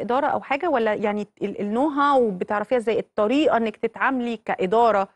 اداره او حاجه ولا يعني النو هاو بتعرفيها ازاي الطريقه انك تتعاملي كاداره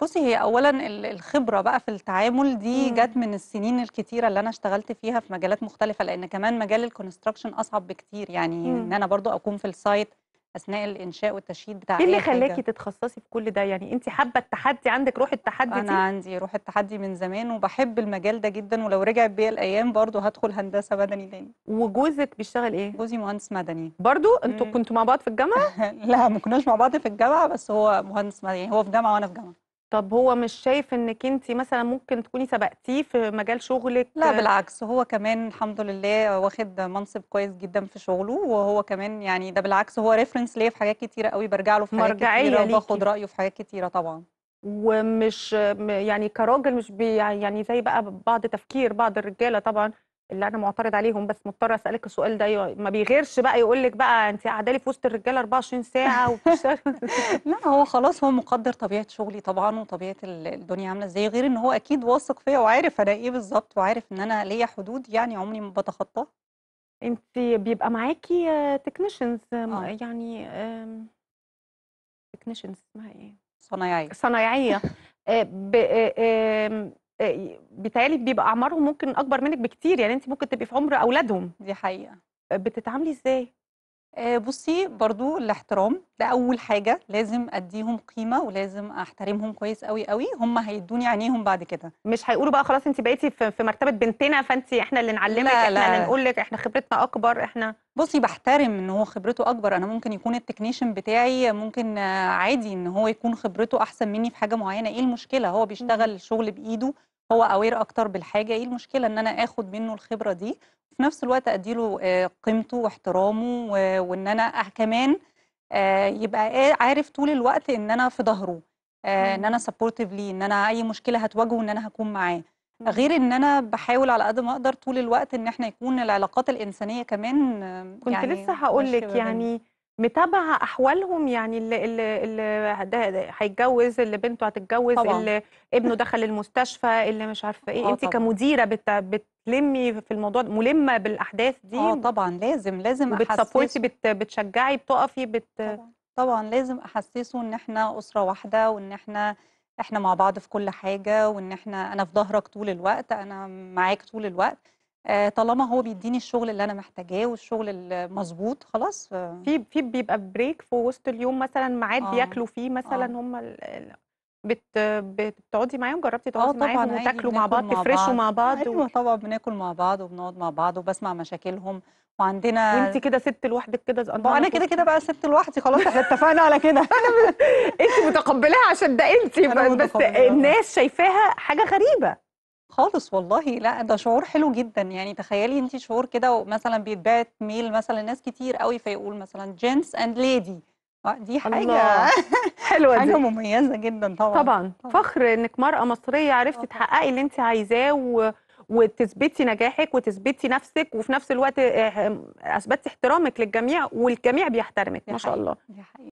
بصي هي اولا الخبره بقى في التعامل دي جت من السنين الكتيره اللي انا اشتغلت فيها في مجالات مختلفه لان كمان مجال الكونستراكشن اصعب بكتير يعني مم. ان انا برضو اكون في السايت اثناء الانشاء والتشييد بتاع ايه اللي خلاكي تتخصصي في كل ده يعني انت حابه التحدي عندك روح التحدي انا دي؟ عندي روح التحدي من زمان وبحب المجال ده جدا ولو رجعت بيا الايام برضو هدخل هندسه مدني تاني وجوزك بيشتغل ايه جوزي مهندس مدني برضو انتوا كنتوا مع بعض في الجامعه لا ما كناش مع بعض في الجامعه بس هو مهندس مدني يعني هو في جامعه وانا في جامعه طب هو مش شايف انك انت مثلا ممكن تكوني سبقتيه في مجال شغلك لا بالعكس هو كمان الحمد لله واخد منصب كويس جدا في شغله وهو كمان يعني ده بالعكس هو ريفرنس ليا في حاجات كتيره قوي برجع له في حاجات كتيره وباخد رايه في حاجات كتيره طبعا ومش يعني كراجل مش بي يعني زي بقى بعض تفكير بعض الرجاله طبعا اللي انا معترض عليهم بس مضطره اسالك السؤال ده ما بيغيرش بقى يقول لك بقى انت قاعده لي في وسط الرجاله 24 ساعه لا هو خلاص هو مقدر طبيعه شغلي طبعا وطبيعه الدنيا عامله ازاي غير ان هو اكيد واثق فيا وعارف انا ايه بالظبط وعارف ان انا ليا حدود يعني عمري ما بتخطاها انت بيبقى معاكي تكنيشنز آه. يعني تكنيشنز اسمها ايه صنايعيه صنايعيه آه، بيتهيألي بيبقى أعمارهم ممكن أكبر منِك بكتير، يعني أنتِ ممكن تبقي في عمر أولادهم. دي حقيقة. بتتعاملي إزاي؟ آه، بصي برضو الاحترام ده أول حاجة لازم أديهم قيمة ولازم أحترمهم كويس قوي قوي هم هيدوني عينيهم بعد كده. مش هيقولوا بقى خلاص أنتِ بقيتي في مرتبة بنتنا فأنتِ إحنا اللي نعلمك لا إحنا اللي نقول لك إحنا خبرتنا أكبر إحنا بصي بحترم إن هو خبرته أكبر أنا ممكن يكون التكنيشن بتاعي ممكن عادي إن هو يكون خبرته أحسن مني في حاجة معينة إيه المشكلة هو بيشتغل شغل بإيده هو أوير أكتر بالحاجة إيه المشكلة إن أنا آخد منه الخبرة دي في نفس الوقت اديله آه، قيمته واحترامه وان انا كمان آه، يبقى عارف طول الوقت ان انا في ظهره آه، ان انا سبورتيف ليه ان انا اي مشكله هتواجهه ان انا هكون معاه غير ان انا بحاول على قد ما اقدر طول الوقت ان احنا يكون العلاقات الانسانيه كمان كنت يعني لسه هقول لك يعني متابعه احوالهم يعني اللي اللي, ده هيتجوز اللي بنته هتتجوز طبعا. اللي ابنه دخل المستشفى اللي مش عارفه ايه آه، انت كمديره بت... بتلمي في الموضوع ملمه بالاحداث دي اه طبعا لازم لازم بتسبورتي بت... بتشجعي بتقفي بت... طبعا. طبعا لازم احسسه ان احنا اسره واحده وان احنا احنا مع بعض في كل حاجه وان احنا انا في ظهرك طول الوقت انا معاك طول الوقت آه، طالما هو بيديني الشغل اللي انا محتاجاه والشغل المظبوط خلاص في في بيبقى بريك في وسط اليوم مثلا ميعاد آه. بياكلوا فيه آه. مثلا آه. هم بت... بتقعدي معاهم جربتي تقعدي آه، معاهم وتاكلوا مع بعض تفرشوا مع بعض ايوه و... طبعا بناكل مع بعض وبنقعد مع بعض وبسمع مشاكلهم وعندنا وانت كده ست لوحدك كده انا كده كده بقى ست لوحدي خلاص احنا اتفقنا على كده انت متقبلاها عشان ده انت بس, بس الناس شايفاها حاجه غريبه خالص والله لأ ده شعور حلو جدا، يعني تخيّلي أنتِ شعور كده ومثلًا بيتبعت ميل مثلًا لناس كتير قوي فيقول مثلًا جنس اند ليدي دي حاجة الله! حلوة حاجة مميزة جدًا طبعًا، طبعًا، فخر إنِّك مرأة مصرية عرفتِ تحققي اللي أنتِ عايزاه و وتثبتي نجاحِك وتثبتي نفسِك وفي نفس الوقت آه، آه، أثبتي احترامِك للجميع والجميع بيحترمِك، ما شاء الله. دي حقيقة.